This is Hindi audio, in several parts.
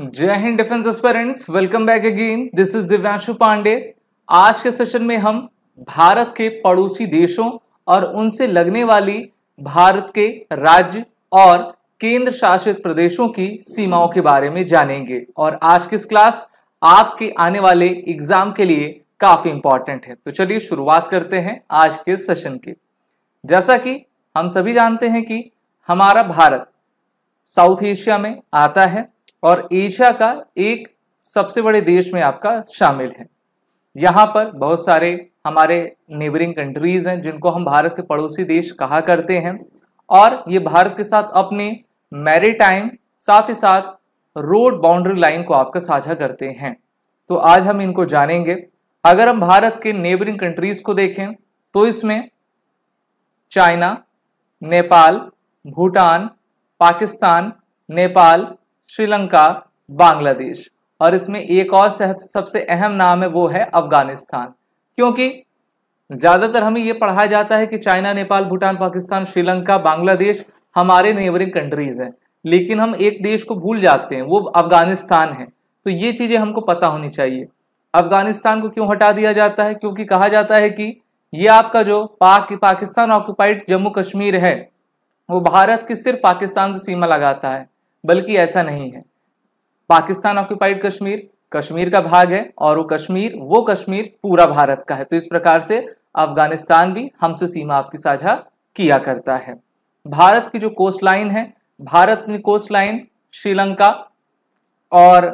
जय Hind defence aspirants welcome back again this is Divyanshu Pandey आज के सेशन में हम भारत के पड़ोसी देशों और उनसे लगने वाली भारत के राज्य और केंद्र शासित प्रदेशों की सीमाओं के बारे में जानेंगे और आज की इस क्लास आपके आने वाले एग्जाम के लिए काफी इंपॉर्टेंट है तो चलिए शुरुआत करते हैं आज के सेशन की जैसा कि हम सभी जानते हैं कि हमारा भारत साउथ एशिया में आता है और एशिया का एक सबसे बड़े देश में आपका शामिल है यहाँ पर बहुत सारे हमारे नेबरिंग कंट्रीज हैं जिनको हम भारत के पड़ोसी देश कहा करते हैं और ये भारत के साथ अपने मैरीटाइम साथ ही साथ रोड बाउंड्री लाइन को आपका साझा करते हैं तो आज हम इनको जानेंगे अगर हम भारत के नेबरिंग कंट्रीज को देखें तो इसमें चाइना नेपाल भूटान पाकिस्तान नेपाल श्रीलंका बांग्लादेश और इसमें एक और सबसे अहम नाम है वो है अफगानिस्तान क्योंकि ज्यादातर हमें ये पढ़ाया जाता है कि चाइना नेपाल भूटान पाकिस्तान श्रीलंका बांग्लादेश हमारे नेबरिंग कंट्रीज हैं लेकिन हम एक देश को भूल जाते हैं वो अफगानिस्तान है तो ये चीज़ें हमको पता होनी चाहिए अफगानिस्तान को क्यों हटा दिया जाता है क्योंकि कहा जाता है कि ये आपका जो पाक पाकिस्तान ऑक्युपाइड जम्मू कश्मीर है वो भारत की सिर्फ पाकिस्तान से सीमा लगाता है बल्कि ऐसा नहीं है पाकिस्तान ऑक्यूपाइड कश्मीर कश्मीर का भाग है और वो कश्मीर वो कश्मीर पूरा भारत का है तो इस प्रकार से अफगानिस्तान भी हमसे सीमा आपकी साझा किया करता है भारत की जो कोस्ट लाइन है भारत की कोस्ट लाइन श्रीलंका और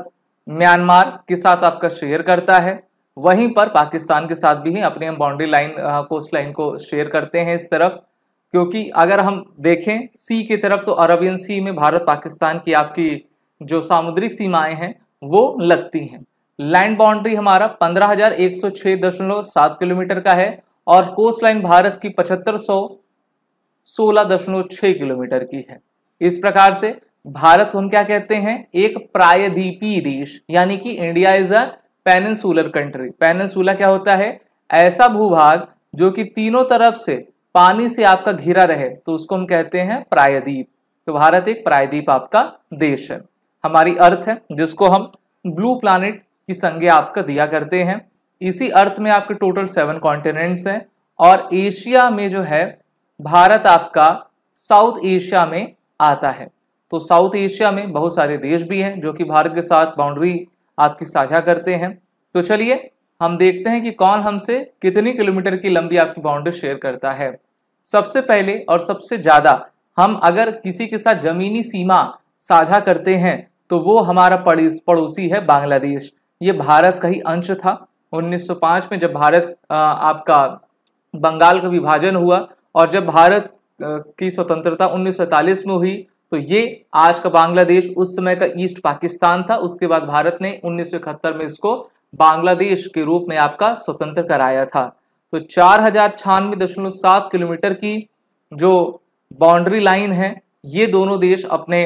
म्यांमार के साथ आपका शेयर करता है वहीं पर पाकिस्तान के साथ भी अपनी हम बाउंड्री लाइन कोस्ट लाइन को शेयर करते हैं इस तरफ क्योंकि अगर हम देखें सी की तरफ तो अरबियन सी में भारत पाकिस्तान की आपकी जो सामुद्रिक सीमाएं हैं वो लगती हैं लैंड बाउंड्री हमारा पंद्रह किलोमीटर का है और कोस्ट लाइन भारत की पचहत्तर किलोमीटर की है इस प्रकार से भारत हम क्या कहते हैं एक प्रायद्वीपी देश यानी कि India is a peninsular country peninsula क्या होता है ऐसा भूभाग जो कि तीनों तरफ से पानी से आपका घिरा रहे तो उसको हम कहते हैं प्रायद्वीप तो भारत एक प्रायद्वीप आपका देश है हमारी अर्थ है जिसको हम ब्लू प्लानिट की संज्ञा आपका दिया करते हैं इसी अर्थ में आपके टोटल सेवन कॉन्टिनेंट्स हैं और एशिया में जो है भारत आपका साउथ एशिया में आता है तो साउथ एशिया में बहुत सारे देश भी हैं जो कि भारत के साथ बाउंड्री आपकी साझा करते हैं तो चलिए हम देखते हैं कि कौन हमसे कितनी किलोमीटर की लंबी आपकी बाउंड्री शेयर करता है सबसे पहले और सबसे ज़्यादा हम अगर किसी के साथ जमीनी सीमा साझा करते हैं तो वो हमारा पड़ोसी है बांग्लादेश ये भारत का ही अंश था 1905 में जब भारत आपका बंगाल का विभाजन हुआ और जब भारत की स्वतंत्रता उन्नीस में हुई तो ये आज का बांग्लादेश उस समय का ईस्ट पाकिस्तान था उसके बाद भारत ने उन्नीस में इसको बांग्लादेश के रूप में आपका स्वतंत्र कराया था तो चार हजार छियानवे दशमलव सात किलोमीटर की जो बाउंड्री लाइन है ये दोनों देश अपने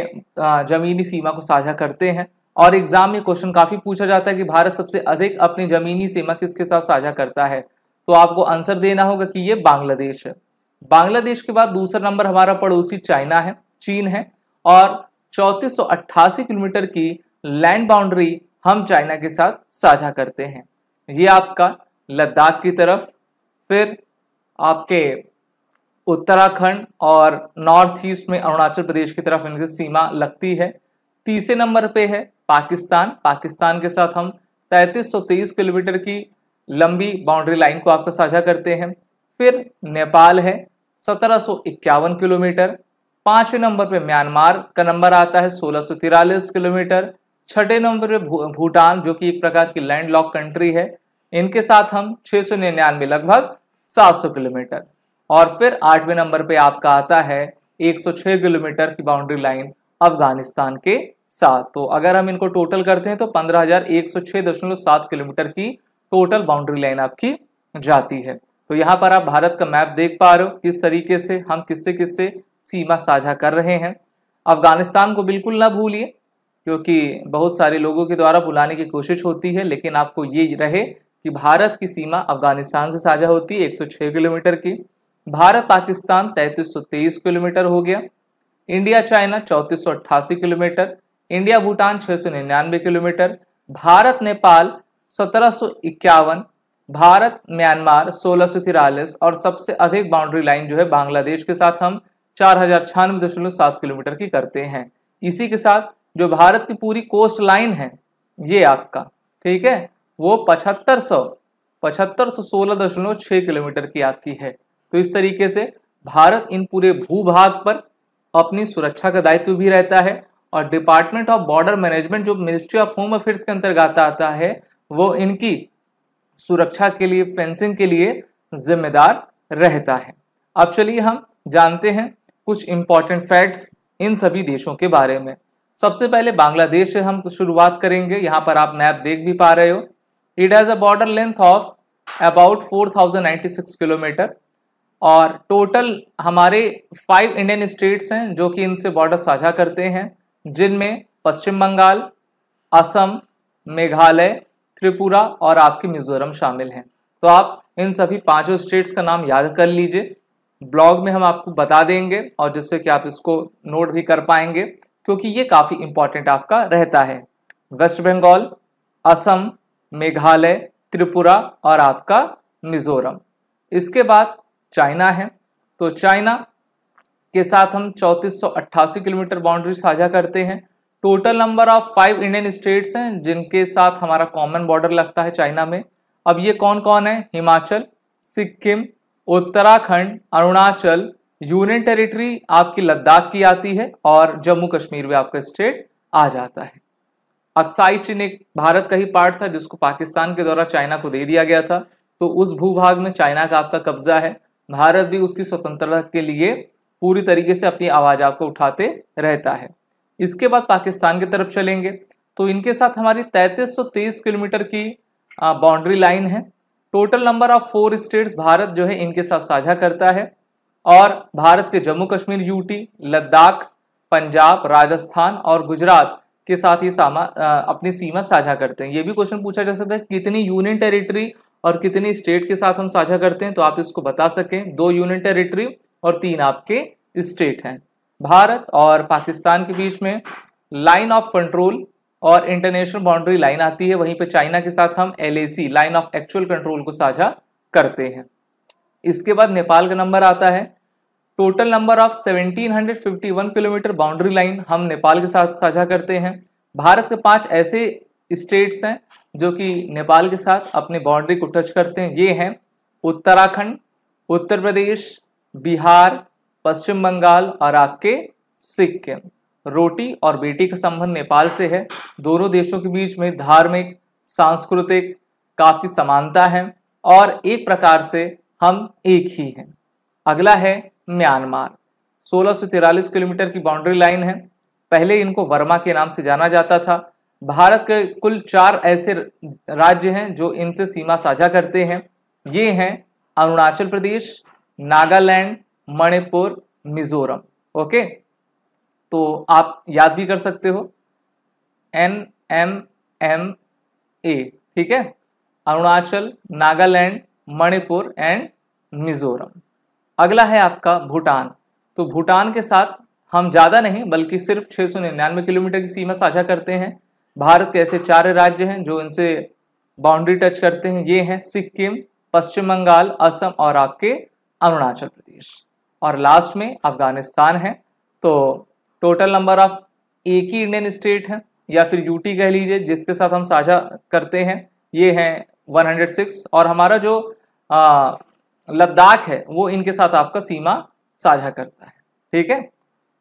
जमीनी सीमा को साझा करते हैं और एग्जाम में क्वेश्चन काफी पूछा जाता है कि भारत सबसे अधिक अपनी जमीनी सीमा किसके साथ साझा करता है तो आपको आंसर देना होगा कि ये बांग्लादेश है बांग्लादेश के बाद दूसरा नंबर हमारा पड़ोसी चाइना है चीन है और चौंतीस किलोमीटर की लैंड बाउंड्री हम चाइना के साथ साझा करते हैं ये आपका लद्दाख की तरफ फिर आपके उत्तराखंड और नॉर्थ ईस्ट में अरुणाचल प्रदेश की तरफ इनकी सीमा लगती है तीसरे नंबर पे है पाकिस्तान पाकिस्तान के साथ हम तेईस किलोमीटर की लंबी बाउंड्री लाइन को आपका साझा करते हैं फिर नेपाल है सत्रह किलोमीटर पांचवें नंबर पे म्यांमार का नंबर आता है सोलह किलोमीटर छठे नंबर पे भूटान जो कि एक प्रकार की लैंड लॉक कंट्री है इनके साथ हम छह सौ निन्यानवे लगभग सात सौ किलोमीटर और फिर आठवें नंबर पे आपका आता है 106 किलोमीटर की बाउंड्री लाइन अफगानिस्तान के साथ तो अगर हम इनको टोटल करते हैं तो सात किलोमीटर की टोटल बाउंड्री लाइन आपकी जाती है तो यहाँ पर आप भारत का मैप देख पा रहे हो किस तरीके से हम किससे किससे सीमा साझा कर रहे हैं अफगानिस्तान को बिल्कुल ना भूलिए क्योंकि बहुत सारे लोगों के द्वारा बुलाने की कोशिश होती है लेकिन आपको ये रहे कि भारत की सीमा अफगानिस्तान से साझा होती है 106 किलोमीटर की भारत पाकिस्तान तैंतीस किलोमीटर हो गया इंडिया चाइना चौंतीस किलोमीटर इंडिया भूटान छः किलोमीटर भारत नेपाल सत्रह भारत म्यांमार सोलह और सबसे अधिक बाउंड्री लाइन जो है बांग्लादेश के साथ हम चार किलोमीटर की करते हैं इसी के साथ जो भारत की पूरी कोस्ट लाइन है ये आपका ठीक है वो पचहत्तर सौ पचहत्तर सौ सोलह दशमलव छः किलोमीटर की आपकी है तो इस तरीके से भारत इन पूरे भूभाग पर अपनी सुरक्षा का दायित्व भी रहता है और डिपार्टमेंट ऑफ बॉर्डर मैनेजमेंट जो मिनिस्ट्री ऑफ होम अफेयर्स के अंतर्गत आता है वो इनकी सुरक्षा के लिए फेंसिंग के लिए जिम्मेदार रहता है अब चलिए हम जानते हैं कुछ इंपॉर्टेंट फैक्ट्स इन सभी देशों के बारे में सबसे पहले बांग्लादेश से हम शुरुआत करेंगे यहाँ पर आप मैप देख भी पा रहे हो it has a border length of about 4096 kilometre और टोटल हमारे फाइव इंडियन स्टेट्स हैं जो कि इनसे बॉर्डर साझा करते हैं जिनमें पश्चिम बंगाल असम मेघालय त्रिपुरा और आपकी मिजोरम शामिल हैं तो आप इन सभी पांचों स्टेट्स का नाम याद कर लीजिए ब्लॉग में हम आपको बता देंगे और जिससे कि आप इसको नोट भी कर पाएंगे क्योंकि ये काफ़ी इंपॉर्टेंट आपका रहता है वेस्ट बंगाल असम मेघालय त्रिपुरा और आपका मिजोरम इसके बाद चाइना है तो चाइना के साथ हम चौंतीस किलोमीटर बाउंड्री साझा करते हैं total number of five Indian states हैं जिनके साथ हमारा कॉमन बॉर्डर लगता है चाइना में अब ये कौन कौन है हिमाचल सिक्किम उत्तराखंड अरुणाचल यूनियन टेरिटरी आपकी लद्दाख की आती है और जम्मू कश्मीर में आपका स्टेट आ जाता है अक्साई चीन एक भारत का ही पार्ट था जिसको पाकिस्तान के द्वारा चाइना को दे दिया गया था तो उस भूभाग में चाइना का आपका कब्जा है भारत भी उसकी स्वतंत्रता के लिए पूरी तरीके से अपनी आवाज़ आपको उठाते रहता है इसके बाद पाकिस्तान की तरफ चलेंगे तो इनके साथ हमारी 3330 किलोमीटर की बाउंड्री लाइन है total number of four states Bharat जो है इनके साथ साझा करता है और भारत के जम्मू कश्मीर यूटी लद्दाख पंजाब राजस्थान और गुजरात के साथ ये सामा अपनी सीमा साझा करते हैं ये भी क्वेश्चन पूछा जा सकता है कितनी यूनियन टेरिटरी और कितनी स्टेट के साथ हम साझा करते हैं तो आप इसको बता सकें दो यूनियन टेरिटरी और तीन आपके स्टेट हैं भारत और पाकिस्तान के बीच में लाइन ऑफ कंट्रोल और इंटरनेशनल बाउंड्री लाइन आती है वहीं पर चाइना के साथ हम L line of actual control को साझा करते हैं इसके बाद नेपाल का नंबर आता है total number of 1751 kilometre boundary line हम नेपाल के साथ साझा करते हैं भारत के पांच ऐसे स्टेट्स हैं जो कि नेपाल के साथ अपने बाउंड्री को टच करते हैं ये हैं उत्तराखंड उत्तर प्रदेश बिहार पश्चिम बंगाल और आपके सिक्किम रोटी और बेटी का संबंध नेपाल से है दोनों देशों के बीच में धार्मिक सांस्कृतिक काफ़ी समानता है और एक प्रकार से हम एक ही हैं अगला है म्यांमार सोलह किलोमीटर की बाउंड्री लाइन है पहले इनको वर्मा के नाम से जाना जाता था भारत के कुल चार ऐसे राज्य हैं जो इनसे सीमा साझा करते हैं ये हैं अरुणाचल प्रदेश नागालैंड मणिपुर मिजोरम ओके तो आप याद भी कर सकते हो एन एम एम ए ठीक है अरुणाचल नागालैंड मणिपुर एंड मिजोरम अगला है आपका भूटान तो भूटान के साथ हम ज़्यादा नहीं बल्कि सिर्फ छः सौ निन्यानवे किलोमीटर की सीमा साझा करते हैं भारत के ऐसे चार राज्य हैं जो इनसे बाउंड्री टच करते हैं ये हैं सिक्किम पश्चिम बंगाल असम और आपके अरुणाचल प्रदेश और लास्ट में अफगानिस्तान है तो टोटल नंबर ऑफ एक ही इंडियन स्टेट है या फिर यूटी कह लीजिए जिसके साथ हम साझा करते हैं ये हैं 106 और हमारा जो लद्दाख है वो इनके साथ आपका सीमा साझा करता है ठीक है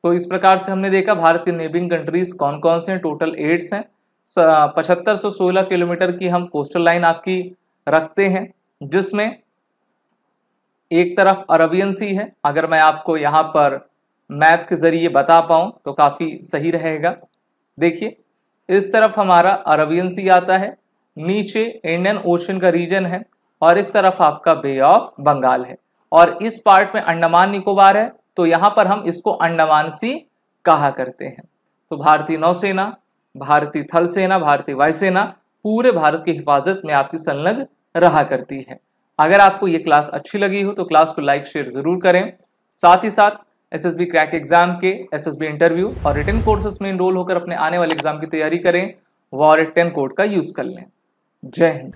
तो इस प्रकार से हमने देखा भारत के नेबरिंग कंट्रीज कौन कौन से हैं टोटल एड्स हैं पचहत्तर सौ सोलह किलोमीटर की हम कोस्टल लाइन आपकी रखते हैं जिसमें एक तरफ अरबियन सी है अगर मैं आपको यहाँ पर मैप के ज़रिए बता पाऊँ तो काफ़ी सही रहेगा देखिए इस तरफ हमारा अरबियन सी आता है नीचे इंडियन ओशन का रीजन है और इस तरफ आपका बे ऑफ बंगाल है और इस पार्ट में अंडमान निकोबार है तो यहाँ पर हम इसको अंडमान सी कहा करते हैं तो भारतीय नौसेना भारतीय थल सेना भारतीय वायुसेना पूरे भारत की हिफाजत में आपकी संलग्न रहा करती है अगर आपको ये क्लास अच्छी लगी हो तो क्लास को लाइक शेयर ज़रूर करें साथ ही साथ S S B crack exam के एस एस बी इंटरव्यू और रिटर्न कोर्सेस में इनरोल होकर अपने आने वाले एग्जाम की तैयारी करें वॉर टेन कोड का यूज़ कर लें जय हिंद